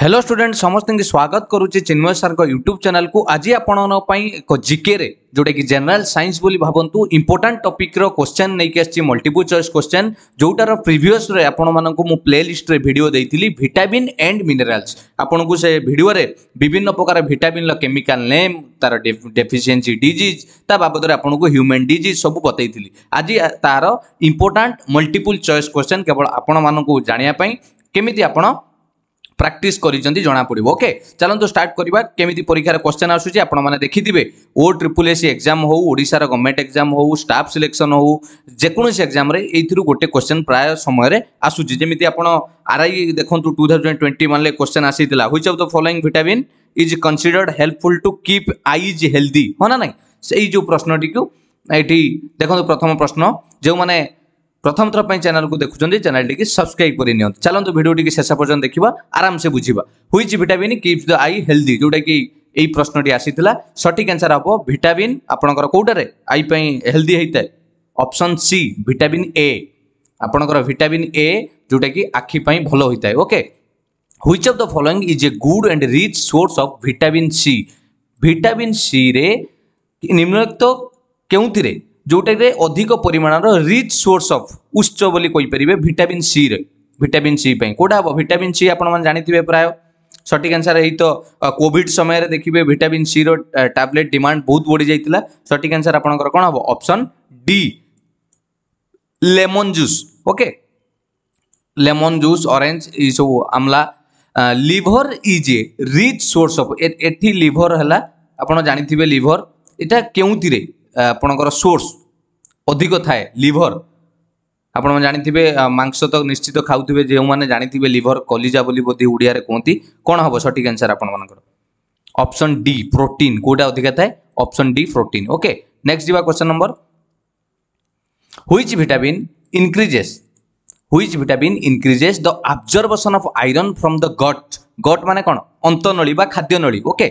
Hello student समस्त की स्वागत करुच्चे चिन्मय सर यूट्यूब चैनल को आज आप एक जिके जोटा कि जनरल सैंस बोली भावत इंपोर्टाट टपिक्र क्वेश्चन नहीं कि मल्टीपुल चॉइस क्वेश्चन जोटार प्रिवियस आपको प्ले लिस्ट भिडियो देती भिटामिन एंड मिनेराल्स आपन को से भिडियो विभिन्न प्रकार भिटामिन केमिकाल नेम तार डेफिसीयसी डीज ताबद ह्यूमेन डीज सब बतईली आज तार इंपोर्टाट मल्टीपुल चयस क्वेश्चन केवल आपण मानक जानापी केमी आप ପ୍ରାକ୍ଟିସ୍ କରିଛନ୍ତି ଜଣାପଡ଼ିବ ଓକେ ଚାଲନ୍ତୁ ଷ୍ଟାର୍ଟ କରିବା କେମିତି ପରୀକ୍ଷାର କ୍ୱେଶ୍ଚନ୍ ଆସୁଛି ଆପଣମାନେ ଦେଖିଥିବେ ଓ ଟ୍ରିପୁଲ୍ ଏସ୍ ଏକ୍ଜାମ୍ ହେଉ ଓଡ଼ିଶାର ଗଭର୍ଣ୍ଣମେଣ୍ଟ ଏକ୍ଜାମ୍ ହେଉ ଷ୍ଟାଫ୍ ସିଲେକ୍ସନ୍ ହେଉ ଯେକୌଣସି ଏକ୍ଜାମ୍ରେ ଏଇଥିରୁ ଗୋଟେ କ୍ୱେଶ୍ଚନ୍ ପ୍ରାୟ ସମୟରେ ଆସୁଛି ଯେମିତି ଆପଣ ଆର୍ଆଇ ଦେଖନ୍ତୁ ଟୁ ଥାଉଜେଣ୍ଡ ଟ୍ୱେଣ୍ଟି ୱାନ୍ରେ କ୍ୱେଶ୍ଚନ୍ ଆସିଥିଲା which of the following vitamin is considered helpful to keep eyes healthy ହଁ ନା ନାହିଁ ସେଇ ଯେଉଁ ପ୍ରଶ୍ନଟିକୁ ଏଠି ଦେଖନ୍ତୁ ପ୍ରଥମ ପ୍ରଶ୍ନ ଯେଉଁମାନେ প্রথম থর চ্যানেল দেখুম চ্যানেলটি সবসক্রাইব করে নিও চলতু ভিডিওটি শেষ পর্যন্ত দেখা আরামসে বুঝবা which vitamin keeps the eye healthy যেটা কি এই প্রশ্নটি আসিলা সঠিক আনসার হব ভিটামিন আপনার কোটার আই পাই হেলদি হয়ে অপশন সি ভিটামিন এ আপনার ভিটামিন এ যেটা কি আখি পাই ভালো হয়ে okay which of the following is a good and rich source of vitamin C vitamin C রে নিম্নলিখিত কেউঁথিরে ଯେଉଁଟାରେ ଅଧିକ ପରିମାଣର ରିଚ୍ ସୋର୍ସ ଅଫ୍ ଉତ୍ସ ବୋଲି କହିପାରିବେ ଭିଟାମିନ୍ ସିରେ ଭିଟାମିନ୍ ସି ପାଇଁ କେଉଁଟା ହେବ ଭିଟାମିନ୍ ସି ଆପଣମାନେ ଜାଣିଥିବେ ପ୍ରାୟ ସଠିକ୍ ଆନ୍ସର୍ ଏଇ ତ କୋଭିଡ୍ ସମୟରେ ଦେଖିବେ ଭିଟାମିନ୍ ସିର ଟ୍ୟାବଲେଟ୍ ଡିମାଣ୍ଡ ବହୁତ ବଢ଼ିଯାଇଥିଲା ସଠିକ୍ ଆନ୍ସର୍ ଆପଣଙ୍କର କ'ଣ ହେବ option D lemon juice okay lemon juice orange ଏଇସବୁ ଆମଲା liver is a rich source of এটি লিভর হল আপনার জাঁথিবে লিভর এটা কেউথিরে ଆପଣଙ୍କର ସୋର୍ସ ଅଧିକ ଥାଏ ଲିଭର ଆପଣମାନେ ଜାଣିଥିବେ ମାଂସ ତ ନିଶ୍ଚିତ ଖାଉଥିବେ ଯେଉଁମାନେ ଜାଣିଥିବେ ଲିଭର କଲିଜା ବୋଲି ବୋଧେ ଓଡ଼ିଆରେ କୁହନ୍ତି କ'ଣ ହେବ ସଠିକ୍ ଆନ୍ସର୍ ଆପଣମାନଙ୍କର ଅପସନ୍ ଡି ପ୍ରୋଟିନ୍ କେଉଁଟା ଅଧିକା ଥାଏ option D protein okay next ଯିବା question number which vitamin increases which vitamin increases the absorption of iron from the gut gut ମାନେ କ'ଣ ଅନ୍ତନଳୀ ବା ଖାଦ୍ୟନଳୀ ଓକେ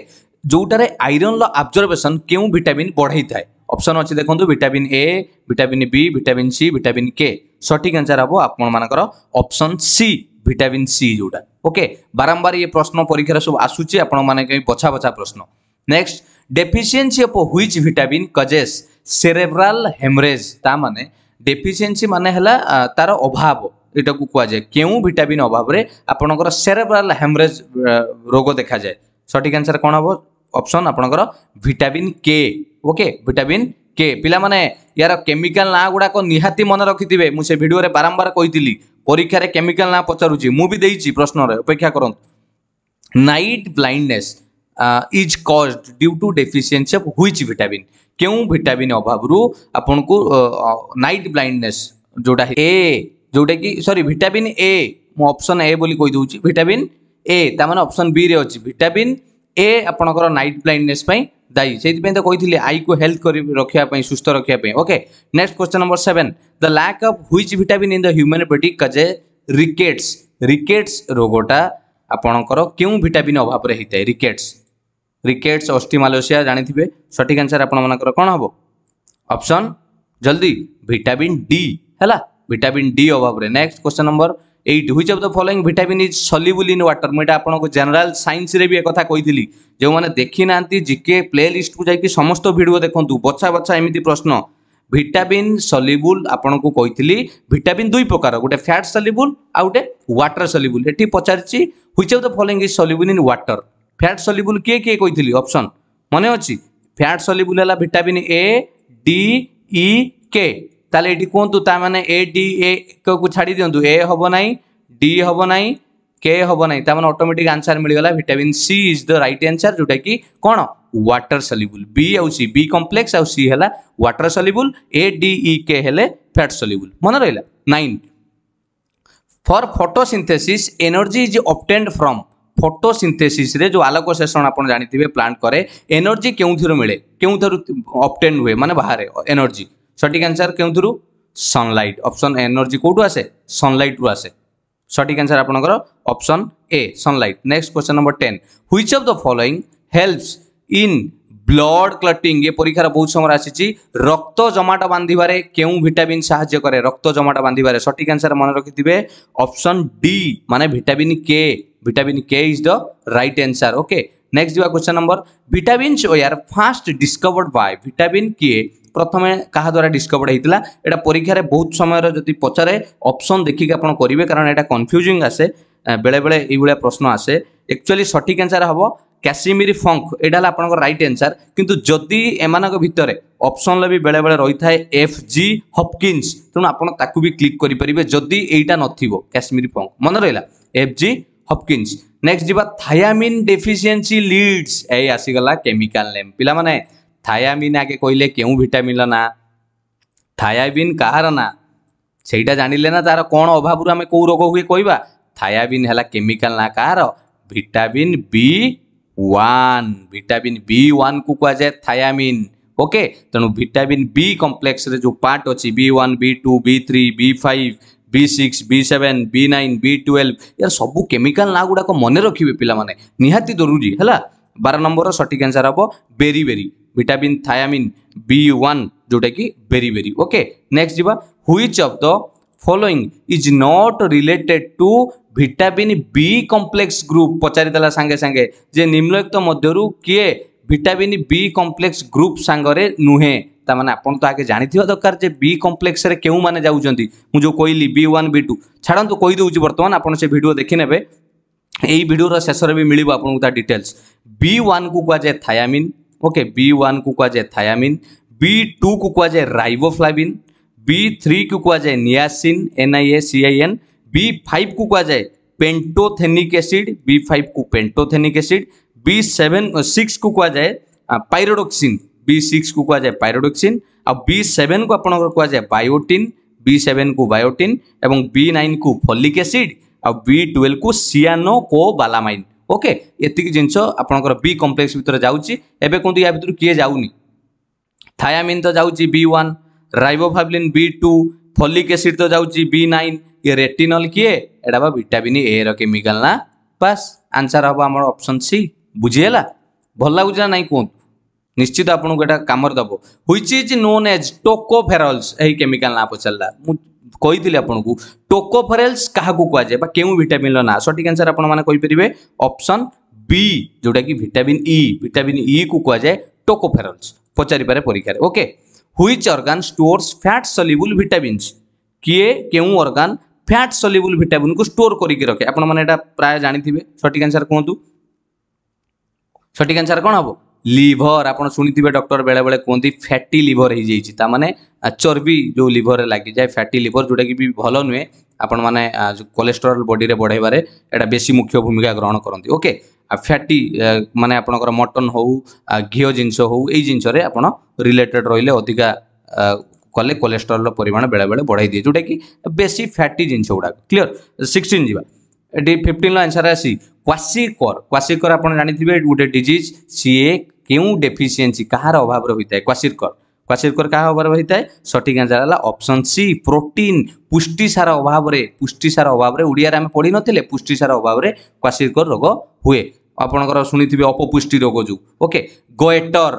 ଯେଉଁଟାରେ ଆଇରନ୍ର ଆବଜର୍ଭେସନ୍ କେଉଁ ଭିଟାମିନ୍ ବଢ଼େଇଥାଏ অপশন অছি দেখুন vitamin A vitamin B vitamin C vitamin K সঠিক answer হব আপনার অপশন সি ভিটামিন সি যেটা ওকে বারম্বার ইয়ে প্রশ্ন পরীক্ষার সব আসুচি আপনার মানে বছা বছা প্রশ্ন next deficiency of which vitamin causes cerebral haemorrhage তা মানে ডেফিসিয়েন্সি মানে হল তার অভাব এটাকু কুযায় কেউ ভিটামিন অভাবে আপনার সেরেব্রাল হেমরেজ রোগ দেখা যায় সঠিক আনসার কোণ হব অপশন আপনার ভিটামিন কে ओके विटामिन के पाने यार केमिकाल ना गुड़ाक निहाती मन रखि मुझे भिडियो बारंबार कही परीक्षा केमिकाल ना पचारे प्रश्न अपेक्षा कर night blindness is caused due to deficiency which vitamin क्यों भिटामिन अभाव आपन को नाइट ब्लैंडनेस जोटा ए जोटा कि सरी भिटामिन ए मुझन ए बोली कही दूसरी भिटामिन ए ता मैंने अप्सन बी रे अच्छी भिटामिन ए आपणकर नाइट ब्लैंडनेस ଦାୟୀ ସେଇଥିପାଇଁ ତ କହିଥିଲି ଆଇକୁ ହେଲ୍ଥ କରି ରଖିବା ପାଇଁ ସୁସ୍ଥ ରଖିବା ପାଇଁ okay next question number seven the lack of which vitamin in the human body causes rickets rickets ରୋଗଟା ଆପଣଙ୍କର କେଉଁ ଭିଟାମିନ୍ ଅଭାବରେ ହେଇଥାଏ ରିକେଟ୍ସ ରିକେଟ୍ସ ଅଷ୍ଟିମାଲୋସିଆ ଜାଣିଥିବେ ସଠିକ୍ ଆନ୍ସର ଆପଣମାନଙ୍କର କ'ଣ ହେବ ଅପସନ୍ ଜଲ୍ଦି ଭିଟାମିନ୍ ଡି ହେଲା ଭିଟାମିନ୍ ଡି ଅଭାବରେ next question number eight which of the following vitamin is soluble in water ମୁଁ ଏଇଟା ଆପଣଙ୍କୁ ଜେନେରାଲ୍ ସାଇନ୍ସରେ ବି ଏକଥା କହିଥିଲି ଯେଉଁମାନେ ଦେଖିନାହାନ୍ତି ଜିକେ ପ୍ଲେ ଲିଷ୍ଟକୁ ଯାଇକି ସମସ୍ତ ଭିଡ଼ିଓ ଦେଖନ୍ତୁ ବଛା ବଛା ଏମିତି ପ୍ରଶ୍ନ ଭିଟାମିନ୍ ସଲ୍ୟୁବୁଲ୍ ଆପଣଙ୍କୁ କହିଥିଲି ଭିଟାମିନ୍ ଦୁଇ ପ୍ରକାର ଗୋଟେ ଫ୍ୟାଟ୍ ସଲ୍ୟୁବୁଲ୍ ଆଉ ଗୋଟେ ୱାଟର୍ ସଲ୍ୟୁବୁଲ୍ ଏଠି ପଚାରିଛି which of the following is soluble in water fat soluble କିଏ କିଏ କହିଥିଲି ଅପସନ୍ ମନେ ଅଛି ଫ୍ୟାଟ୍ ସଲ୍ୟୁବୁଲ୍ ହେଲା vitamin A D E K তাহলে এটি কুহতু তা মানে এ ডি এ কু ছাড়ি দিও এ হব না ডি হব না কে হব না তা মানে অটোমেটিক আনসার মিলিগলা vitamin C is the right answer যেটা কি কোণ ওয়াটার সলিবুল বি আউ সি বি কমপ্লেক্স আউ সি হেলা water soluble A D E K হেলে ফ্যাট সলিবুল মনে রহিলা nine for photosynthesis energy is obtained from ফটোসিন্থেসিসে যে আলোক সেষণ আপনার জাঁথিবে প্লান্ট করে এনর্জি কেউথির মিলে কেউথার অবটেন্ড হুয়ে মানে বাহারে এনর্জি সঠিক আনসার কেউথির সনলাইট অপশন এনর্জি কোটু আসে সনলাইট রু আসে সঠিক আনসার আপনার option A sunlight next question number ten which of the following helps in blood clotting এ পরীক্ষার বহু সময় আসিছি রক্ত জমাট বাঁধিবারে কেউ ভিটামিন সাহায্য করে রক্ত জমাট বাঁধিবারে সঠিক আনসার মনে রাখিবে অপশন ডি মানে vitamin K vitamin K is the right answer okay next जो question number vitamin were first discovered by vitamin के ପ୍ରଥମେ କାହା ଦ୍ୱାରା ଡିସ୍କଭର୍ଡ ହେଇଥିଲା ଏଇଟା ପରୀକ୍ଷାରେ ବହୁତ ସମୟରେ ଯଦି ପଚାରେ ଅପସନ୍ ଦେଖିକି ଆପଣ କରିବେ କାରଣ ଏଇଟା କନଫ୍ୟୁଜିଂ ଆସେ ବେଳେବେଳେ ଏଇଭଳିଆ ପ୍ରଶ୍ନ ଆସେ ଆକ୍ଚୁଆଲି ସଠିକ୍ ଆନ୍ସର୍ ହେବ କାଶ୍ମୀର ଫଙ୍କ ଏଇଟା ହେଲା ଆପଣଙ୍କ ରାଇଟ୍ ଆନ୍ସର କିନ୍ତୁ ଯଦି ଏମାନଙ୍କ ଭିତରେ ଅପସନ୍ରେ ବି ବେଳେବେଳେ ରହିଥାଏ ଏଫ୍ ଜି ହପକିନ୍ସ ତେଣୁ ଆପଣ ତାକୁ ବି କ୍ଲିକ୍ କରିପାରିବେ ଯଦି ଏଇଟା ନଥିବ କାଶ୍ମୀର ଫଙ୍କ ମନେ ରହିଲା ଏଫ୍ ଜି ହପକିନ୍ସ ନେକ୍ସଟ ଯିବା ଥାୟାମିନ୍ ଡେଫିସିଏନ୍ସି ଲିଡ୍ସ ଏଇ ଆସିଗଲା କେମିକାଲ ନେମ୍ ପିଲାମାନେ থায়ামিন আগে কইলে কেউ ভিটামিন না থায়াবিন কাহার না সেইটা ଜାଣିଲେ না তার কোণ অভাব আমি কেউ রোগ হুয়ে কইবা থায়াবিন হল কেমিকাল না কাহার vitamin B one vitamin B one কু কুযায় থায়ামিন ওকে তেমন ভিটামিন বি কমপ্লেক্সরে যে পার্ট অছি B one B two B three B five B six B seven B nine B twelve এর সবু কেমিকাল না গুড়া মনে রাখবে পিলা মানে নিহাতি জরুরি হল বার নম্বর সঠিক আনসার হব beriberi vitamin thiamine B one ଯେଉଁଟାକି ବେରି ବେରି ଓକେ ନେକ୍ସଟ ଯିବା which of the following is not related to vitamin B complex group ପଚାରିଦେଲା ସାଙ୍ଗେ ସାଙ୍ଗେ ଯେ ନିମ୍ନଲିଖିତ ମଧ୍ୟରୁ କିଏ ଭିଟାମିନ୍ ବି କମ୍ପ୍ଲେକ୍ସ ଗ୍ରୁପ୍ ସାଙ୍ଗରେ ନୁହେଁ ତାମାନେ ଆପଣ ତ ଆଗେ ଜାଣିଥିବା ଦରକାର ଯେ ବି କମ୍ପ୍ଲେକ୍ସରେ କେଉଁମାନେ ଯାଉଛନ୍ତି ମୁଁ ଯେଉଁ କହିଲି ବି ୱାନ୍ ବି ଟୁ ଛାଡ଼ନ୍ତୁ କହିଦେଉଛି ବର୍ତ୍ତମାନ ଆପଣ ସେ ଭିଡ଼ିଓ ଦେଖିନେବେ ଏହି ଭିଡ଼ିଓର ଶେଷରେ ବି ମିଳିବ ଆପଣଙ୍କୁ ତା ଡିଟେଲ୍ସ ବି ୱାନ୍କୁ କୁହାଯାଏ ଥାୟାମିନ୍ ओके बी वन कुकुआजे थायामिन बी टू को कुकुआजे राइबोफ्लाविन बी थ्री कुकुआजे niacin N I A C I N B five जाए पेंटोथेनिक एसीड बी फाइव को pantothenic acid B seven six को क्या जाए पाइरोडोक्सिन बी सिक्स को कहुए पाइरोडोक्सिन आ बी सेवेन को आपंकर जाए बायोटिन बी सेवेन को बायोटिन बी नाइन को फलिक एसीड आ ट्वेल्व को सियानो को बालामाइन ওকে ଏତିକି ଜିନିଷ ଆପଣଙ୍କର ବି କମ୍ପ୍ଲେକ୍ସ ଭିତରେ ଯାଉଛି ଏବେ କୁହନ୍ତୁ ୟା ଭିତରୁ କିଏ ଯାଉନି ଥାୟାମିନ୍ ତ ଯାଉଛି B one riboflavin B two folic acid ତ ଯାଉଛି ବି ନାଇନ୍ ଇଏ ରେଟିନଲ୍ କିଏ ଏଇଟା ବା ଭିଟାମିନ୍ ଏର କେମିକାଲ ନା ବାସ୍ ଆନ୍ସର୍ ହେବ ଆମର ଅପସନ୍ ସି ବୁଝିହେଲା ଭଲ ଲାଗୁଛି ନା ନାହିଁ କୁହନ୍ତୁ ନିଶ୍ଚିତ ଆପଣଙ୍କୁ ଏଇଟା କାମରେ ଦେବ which is known as tocopherols ଏହି କେମିକାଲ ନାଁ ପଚାରିଲା ମୁଁ कही आपको टोकोफरेल्स क्या कहुए के भिटामिन ना सठिक आंसर आपरेंगे अप्सन बी जोटा कि भिटामिन इ भिटामिन इ को कहुए टोकोफेरल्स पचारिपे परीक्षार okay which organ stores fat soluble vitamin किए केगान फैट सलिबुल भिटामिन को स्टोर करके रखे आपड़ा प्राय जानते हैं सठिक आंसर कहतु सठिक आंसर कौन हम हाँ? লিভর আপনার শুনে ডক্টর বেড়ে বেড়ে কুহতি ফ্যাটি লিভর হয়ে যাই তা মানে চর্বি যে লিভরের লাগি যায় ফ্যাটি লিভর যেটা কি ভাল নুহে আপন মানে কোলেস্টরল বডিরে বড়াইবার এটা বেশি মুখ্য ভূমিকা গ্রহণ করতে ওকে ফ্যাটি মানে আপনার মটন হো ঘিও জিনিস হো এই জিনিসের আপনার রিলেটেড রহলে অধিকা কলে কোলেস্টরল পরিমাণ বেড়ে বেড়ে বড়াই দিয়ে যেটা কি বেশি ফ্যাটি জিনিস গুড়া ক্লিয়ার সিক্সটিন যা এটি ফিফটিন আনসার আসি ক্ୱାସିକର କ୍ୱାସିକର ଆପଣ ଜାଣିଥିବେ ଗୋଟେ ଡିଜିଜ୍ ସିଏ କେଉଁ ଡେଫିସିଏନ୍ସି କାହାର ଅଭାବ ରହିଥାଏ କ୍ୱାସିରକର କ୍ୱାସିରକର କାହା ଅଭାବ ରହିଥାଏ ସଠିକ୍ ଆନ୍ସର୍ ହେଲା ଅପସନ୍ ସି ପ୍ରୋଟିନ୍ ପୁଷ୍ଟିସାର ଅଭାବରେ ପୁଷ୍ଟିସାର ଅଭାବରେ ଓଡ଼ିଆରେ ଆମେ ପଢ଼ିନଥିଲେ ପୁଷ୍ଟିସାର ଅଭାବରେ କ୍ୱାସିରକର ରୋଗ ହୁଏ ଆପଣଙ୍କର ଶୁଣିଥିବେ ଅପପୁଷ୍ଟି ରୋଗ ଯେଉଁ ଓକେ ଗୋଏଟର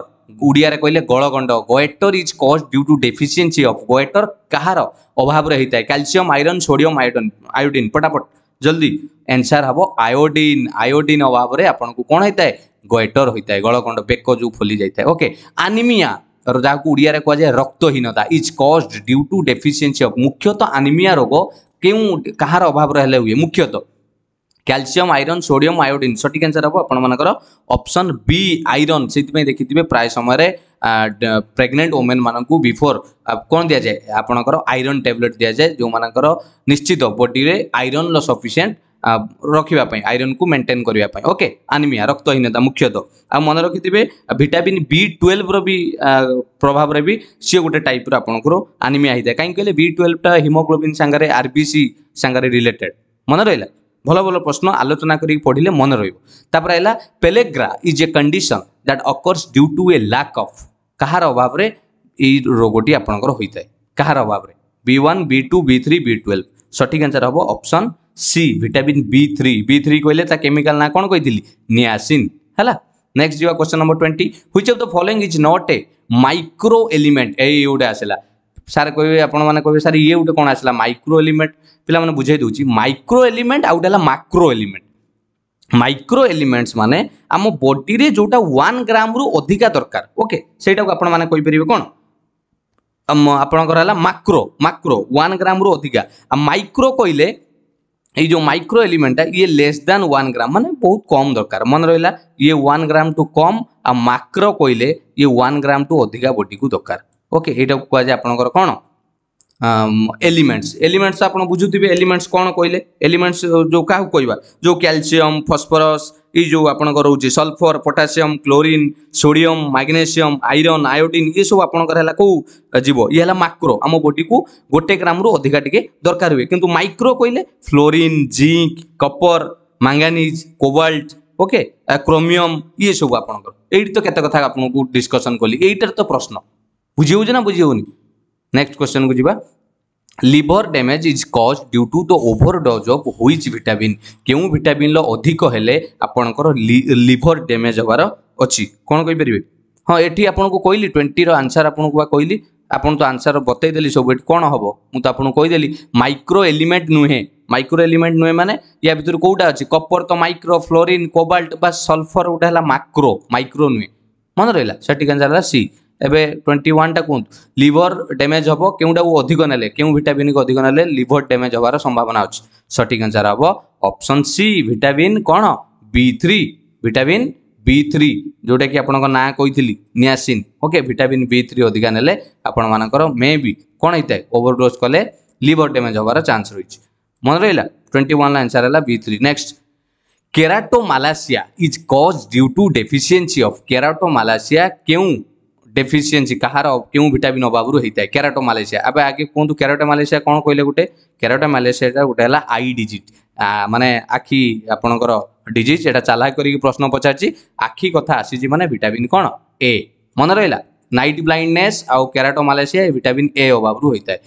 ଓଡ଼ିଆରେ କହିଲେ ଗଳଗଣ୍ଡ goitre is caused due to deficiency of goitre କାହାର ଅଭାବରେ ହେଇଥାଏ calcium iron sodium iodine iodine ପଟାପଟ ଜଲ୍ଦି ଆନ୍ସର୍ ହେବ ଆୟୋଡିନ୍ ଆୟୋଡିନ୍ ଅଭାବରେ ଆପଣଙ୍କୁ କ'ଣ ହେଇଥାଏ गोएटर होता है गलखंड बेक जो फुली जाता है ओके आनीमिया जहाँ उड़िया कहुए रक्तहीनता is caused due to deficiency मुख्यतः आनीमिया रोग क्यों कहार अभाव हुए मुख्यतः कैल्शियम आयरन सोडियम आयोडीन सठिक आंसर हम आपर अपसन बी आईरन से देखी थे प्राय समय प्रेगनेंट वोमेन मानक बिफोर कौन दि जाए आपणकर आईरन टैबलेट दि जाए जो मानकर निश्चित बडी आईरन रफिसीयंट ରଖିବା ପାଇଁ ଆଇରନ୍କୁ ମେଣ୍ଟେନ୍ କରିବା ପାଇଁ ଓକେ ଆନିମିଆ ରକ୍ତହୀନତା ମୁଖ୍ୟତଃ ଆଉ ମନେ ରଖିଥିବେ ଭିଟାମିନ୍ ବି ଟୁଏଲ୍ଭର ବି ପ୍ରଭାବରେ ବି ସିଏ ଗୋଟେ ଟାଇପ୍ର ଆପଣଙ୍କର ଆନିମିଆ ହେଇଥାଏ କାହିଁକି କହିଲେ ବି ଟୁଏଲ୍ଭଟା ହିମୋଗ୍ଲୋବିନ୍ ସାଙ୍ଗରେ ଆର୍ ବି ସି ସାଙ୍ଗରେ ରିଲେଟେଡ୍ ମନେ ରହିଲା ଭଲ ଭଲ ପ୍ରଶ୍ନ ଆଲୋଚନା କରିକି ପଢ଼ିଲେ ମନେ ରହିବ ତାପରେ ହେଲା pellagra is a condition that occurs due to a lack of କାହାର ଅଭାବରେ ଏଇ ରୋଗଟି ଆପଣଙ୍କର ହୋଇଥାଏ କାହାର ଅଭାବରେ B one B two B three B twelve ସଠିକ୍ ଆନ୍ସର୍ ହେବ option C vitamin B three B three କହିଲେ ତା କେମିକାଲ ନାଁ କ'ଣ କହିଥିଲି ନିଆସିନ୍ ହେଲା ନେକ୍ସଟ ଯିବା question number twenty which of the following is not a micro element ଏଇ ଗୋଟେ ଆସିଲା ସାର୍ କହିବେ ଆପଣମାନେ କହିବେ ସାର୍ ଇଏ ଗୋଟେ କ'ଣ ଆସିଲା ମାଇକ୍ରୋ ଏଲିମେଣ୍ଟ ପିଲାମାନେ ବୁଝାଇ ଦେଉଛି ମାଇକ୍ରୋ ଏଲିମେଣ୍ଟ ଆଉ ଗୋଟେ ହେଲା ମାକ୍ରୋ ଏଲିମେଣ୍ଟ ମାଇକ୍ରୋ ଏଲିମେଣ୍ଟସ୍ ମାନେ ଆମ ବଡିରେ ଯେଉଁଟା ୱାନ୍ ଗ୍ରାମରୁ ଅଧିକା ଦରକାର ଓକେ ସେଇଟାକୁ ଆପଣମାନେ କହିପାରିବେ କ'ଣ ଆପଣଙ୍କର ହେଲା ମାକ୍ରୋ ମାକ୍ରୋ ୱାନ୍ ଗ୍ରାମରୁ ଅଧିକା ଆଉ ମାଇକ୍ରୋ କହିଲେ ये जो माइक्रो एलिमेंट है ये लेस देन वन ग्राम मान बहुत कम दरकार मन रहा ये वन ग्राम टू कम आ माक्रो कहले ये वन ग्राम टू अधिका बडी को दरकार ओके ये कहुए आप कौन ଏଲିମେଣ୍ଟସ୍ ଏଲିମେଣ୍ଟସ୍ ଆପଣ ବୁଝୁଥିବେ ଏଲିମେଣ୍ଟସ୍ କ'ଣ କହିଲେ ଏଲିମେଣ୍ଟସ୍ ଯେଉଁ କାହାକୁ କହିବା ଯେଉଁ କ୍ୟାଲସିୟମ୍ ଫସ୍ଫରସ୍ ଏଇ ଯେଉଁ ଆପଣଙ୍କର ରହୁଛି sulphur potassium chlorine sodium magnesium iron iodine ଏସବୁ ଆପଣଙ୍କର ହେଲା କେଉଁ ଯିବ ଇଏ ହେଲା ମାକ୍ରୋ ଆମ ବଡିକୁ ଗୋଟେ ଗ୍ରାମରୁ ଅଧିକା ଟିକେ ଦରକାର ହୁଏ କିନ୍ତୁ ମାଇକ୍ରୋ କହିଲେ fluorine zinc copper manganese cobalt okay chromium ଇଏ ସବୁ ଆପଣଙ୍କର ଏଇଠି ତ କେତେ କଥା ଆପଣଙ୍କୁ ଡିସ୍କସନ୍ କଲି ଏଇଟାର ତ ପ୍ରଶ୍ନ ବୁଝି ହେଉଛି ନା ବୁଝି ହେଉନି नेक्स्ट क्वेश्चन को जी liver damage is caused due to the overdose of which vitamin কেউ ভিটামিনর অধিক হলে আপনার লিভর ড্যামেজ হবার অছি কোণ কইপারে হ্যাঁ এটি আপনার কইলি টোয়েন্টির আনসার আপনার বা কইলি আপনার তো আনসার বতাইদেলি সব এটি কোণ হব মু তো আপনার কইদেলি মাইক্রো এলিমেন্ট নুহে মাইক্রো এলিমেন্ট নুহে মানে ইয়া ভিতরে কোটা অছি কপর তো মাইক্রো ফ্লোরিন কোবাল্ট বা সলফর গোটা হল মাক্রো মাইক্রো নুহে মনে রহিলা সঠিক আনসার হল সি एवं ट्वेंटी वन टा कहतु लिभर डैमेज हम क्योंटा अधिक ना क्यों भिटामिन को अधिक ना लिभर डैमेज हमार संभावना अच्छे सठिक आंसर हम अपसन सी भिटामिन कौन B three vitamin B three जोटा कि आपं ना कही niacin okay vitamin B three अधिका ने आपण मानकर मे भी कौन होता है ओवरडोज कले लिवर डैमेज हमार चान्स रही मन रही ट्वेंटी वन आंसर है B three next keratomalacia is caused due to deficiency of keratomalacia क्यों ଡେଫିସିଏନ୍ସି କାହାର କେଉଁ ଭିଟାମିନ୍ ଅଭାବରୁ ହେଇଥାଏ କ୍ୟାରାଟୋ ମାଲେସିଆ ଏବେ ଆଗେ କୁହନ୍ତୁ କ୍ୟାରାଟୋ ମାଲେସିଆ କ'ଣ କହିଲେ ଗୋଟେ କ୍ୟାରାଟୋ ମାଲେସିଆଟା ଗୋଟେ ହେଲା ଆଇ ଡିଜିଟ୍ ମାନେ ଆଖି ଆପଣଙ୍କର ଡିଜିଜ୍ ଏଇଟା ଚାଲାକ କରିକି ପ୍ରଶ୍ନ ପଚାରିଛି ଆଖି କଥା ଆସିଛି ମାନେ ଭିଟାମିନ୍ କ'ଣ ଏ ମନେ ରହିଲା ନାଇଟ୍ ବ୍ଲାଇଣ୍ଡନେସ୍ ଆଉ କ୍ୟାରାଟୋ ମାଲେସିଆ ଏ ଭିଟାମିନ୍ ଏ ଅଭାବରୁ ହୋଇଥାଏ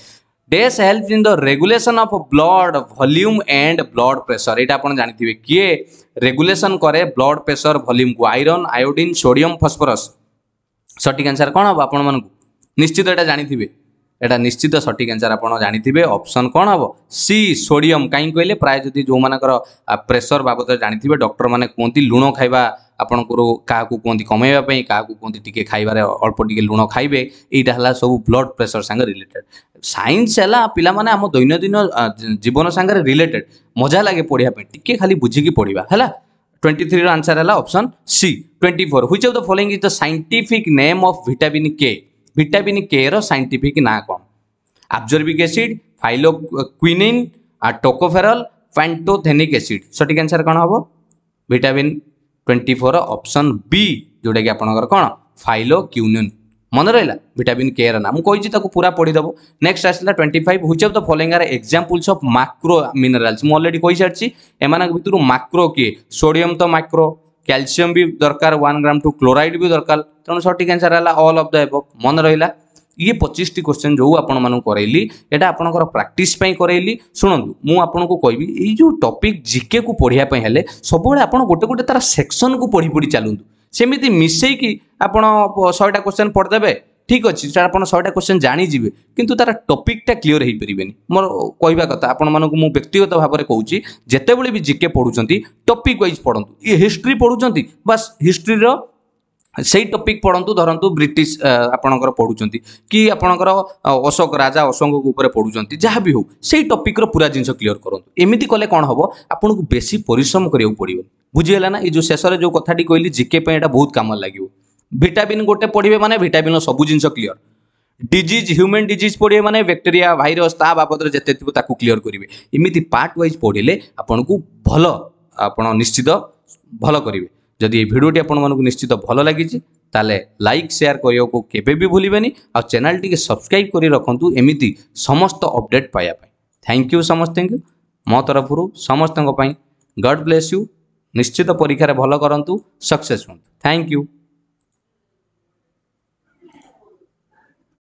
does help in the regulation of blood volume and blood pressure ଏଇଟା ଆପଣ ଜାଣିଥିବେ କିଏ ରେଗୁଲେସନ୍ କରେ ବ୍ଲଡ୍ ପ୍ରେସର ଭଲ୍ୟୁମ୍କୁ ଆଇରନ୍ ଆୟୋଡିନ୍ ସୋଡ଼ିୟମ୍ ଫସ୍ଫରସ୍ সঠিক আনসার কোণ হব আপনার নিশ্চিত এটা জাঁথিবে এটা নিশ্চিত সঠিক আনসার আপনার জাঁথিবে অপসন কোণ হব সি সোডিয়ম কাই কে প্রায় যদি যে প্রেসর বাবদ জাঁথিবে ডক্টর মানে কুহতি লুণ খাইবা ଆପଣଙ୍କର କାହାକୁ କୁହନ୍ତି କମେଇବା ପାଇଁ କାହାକୁ କୁହନ୍ତି ଟିକେ ଖାଇବାରେ ଅଳ୍ପ ଟିକେ ଲୁଣ ଖାଇବେ ଏଇଟା ହେଲା ସବୁ ବ୍ଲଡ଼ ପ୍ରେସର ସାଙ୍ଗରେ ରିଲେଟେଡ୍ ସାଇନ୍ସ ହେଲା ପିଲାମାନେ ଆମ ଦୈନନ୍ଦିନ ଜୀବନ ସାଙ୍ଗରେ ରିଲେଟେଡ୍ ମଜା ଲାଗେ ପଢ଼ିବା ପାଇଁ ଟିକେ ଖାଲି ବୁଝିକି ପଢ଼ିବା ହେଲା 23 ರ ಆನ್ಸರ್ ಅಲ್ಲ option C 24 which of the following is the scientific name of vitamin K vitamin K ರ scientific ନାଁ କ'ଣ absorbic acid phyloquinine tocopherol pantothenilic acid सटिक आंसर କ'ଣ ହେବ vitamin 24 ର ଅପସନ୍ B ଯୋଉଟା କି ଆପଣଙ୍କର କ'ଣ phyloquinine ମନେ ରହିଲା ଭିଟାମିନ୍ କେ ର ନାଁ ମୁଁ କହିଛି ତାକୁ ପୁରା ପଢ଼ିଦେବ ନେକ୍ସଟ ଆସିଲା twenty five which of the following are examples of macro minerals ମୁଁ ଅଲରେଡ଼ି କହିସାରିଛି ଏମାନଙ୍କ ଭିତରୁ ମାକ୍ରୋ କିଏ ସୋଡ଼ିୟମ୍ ତ ମାକ୍ରୋ କ୍ୟାଲସିୟମ୍ ବି ଦରକାର ୱାନ୍ ଗ୍ରାମ୍ ଟୁ କ୍ଲୋରାଇଡ୍ ବି ଦରକାର ତେଣୁ ସଠିକ୍ ଆନ୍ସର୍ ହେଲା ଅଲ୍ ଅଫ୍ ଦ ଏଭବ ମନେ ରହିଲା ଇଏ ପଚିଶଟି କୋଶ୍ଚିନ୍ ଯେଉଁ ଆପଣମାନଙ୍କୁ କରାଇଲି ଏଇଟା ଆପଣଙ୍କର ପ୍ରାକ୍ଟିସ୍ ପାଇଁ କରାଇଲି ଶୁଣନ୍ତୁ ମୁଁ ଆପଣଙ୍କୁ କହିବି ଏଇ ଯେଉଁ ଟପିକ୍ ଜିକେକୁ ପଢ଼ିବା ପାଇଁ ହେଲେ ସବୁବେଳେ ଆପଣ ଗୋଟେ ଗୋଟେ ତା'ର ସେକ୍ସନ୍କୁ ପଢ଼ି ପଢ଼ି ଚାଲନ୍ତୁ ସେମିତି ମିଶାଇକି ଆପଣ ଶହେଟା କୋଶ୍ଚେନ୍ ପଢ଼ିଦେବେ ଠିକ୍ ଅଛି ସାର୍ ଆପଣ ଶହେଟା କୋଶ୍ଚେନ୍ ଜାଣିଯିବେ କିନ୍ତୁ ତା'ର ଟପିକ୍ଟା କ୍ଲିଅର୍ ହେଇପାରିବେନି ମୋର କହିବା କଥା ଆପଣମାନଙ୍କୁ ମୁଁ ବ୍ୟକ୍ତିଗତ ଭାବରେ କହୁଛି ଯେତେବେଳେ ବି ଜିକେ ପଢ଼ୁଛନ୍ତି ଟପିକ୍ ୱାଇଜ୍ ପଢ଼ନ୍ତୁ ଇଏ ହିଷ୍ଟ୍ରି ପଢ଼ୁଛନ୍ତି ବାସ୍ ହିଷ୍ଟ୍ରିର সেই টপিক পড়ন্তু ধরন্তু ব্রিটিশ আপনার পড়ুছেন কি আপনার অশোক রাজা অশোক উপরে পড়ুছেন যা বি হোক সেই টপিকর পুরা জিনিস ক্লিয়ার করতু এমিতি কলে কোণ হব আপনার বেশি পরিশ্রম করা পড়বে বুঝিগলা না এই যে শেষে যে কথাটি কহিলি জিকে এটা বহুত কাম লাগবে ভিটামিন গোটে পড়বে মানে ভিটামিন সবু জিনিস ক্লিয়ার ডিজিজ হ্যুম্যান ডিজিজ পড়বে মানে ব্যাকটেরিয়া ভাইরস তা বাবদরে যেতে থাকবে তাকে ক্লিয়ার করবে এমিতি পার্ট ওয়াইজ পড়লে আপনার ভাল আপনার নিশ্চিত ভাল করবে ଯଦି ଏହି ଭିଡ଼ିଓଟି ଆପଣମାନଙ୍କୁ ନିଶ୍ଚିତ ଭଲ ଲାଗିଛି ତାହେଲେ ଲାଇକ୍ ସେୟାର କରିବାକୁ କେବେ ବି ଭୁଲିବେନି ଆଉ ଚ୍ୟାନେଲଟିକି ସବସ୍କ୍ରାଇବ୍ କରି ରଖନ୍ତୁ ଏମିତି ସମସ୍ତ ଅପଡ଼େଟ୍ ପାଇବା ପାଇଁ ଥ୍ୟାଙ୍କ ୟୁ ସମସ୍ତଙ୍କୁ ମୋ ତରଫରୁ ସମସ୍ତଙ୍କ ପାଇଁ ଗଡ଼୍ ବ୍ଲେସ୍ ୟୁ ନିଶ୍ଚିତ ପରୀକ୍ଷାରେ ଭଲ କରନ୍ତୁ ସକ୍ସେସ୍ ହୁଅନ୍ତୁ ଥ୍ୟାଙ୍କ ୟୁ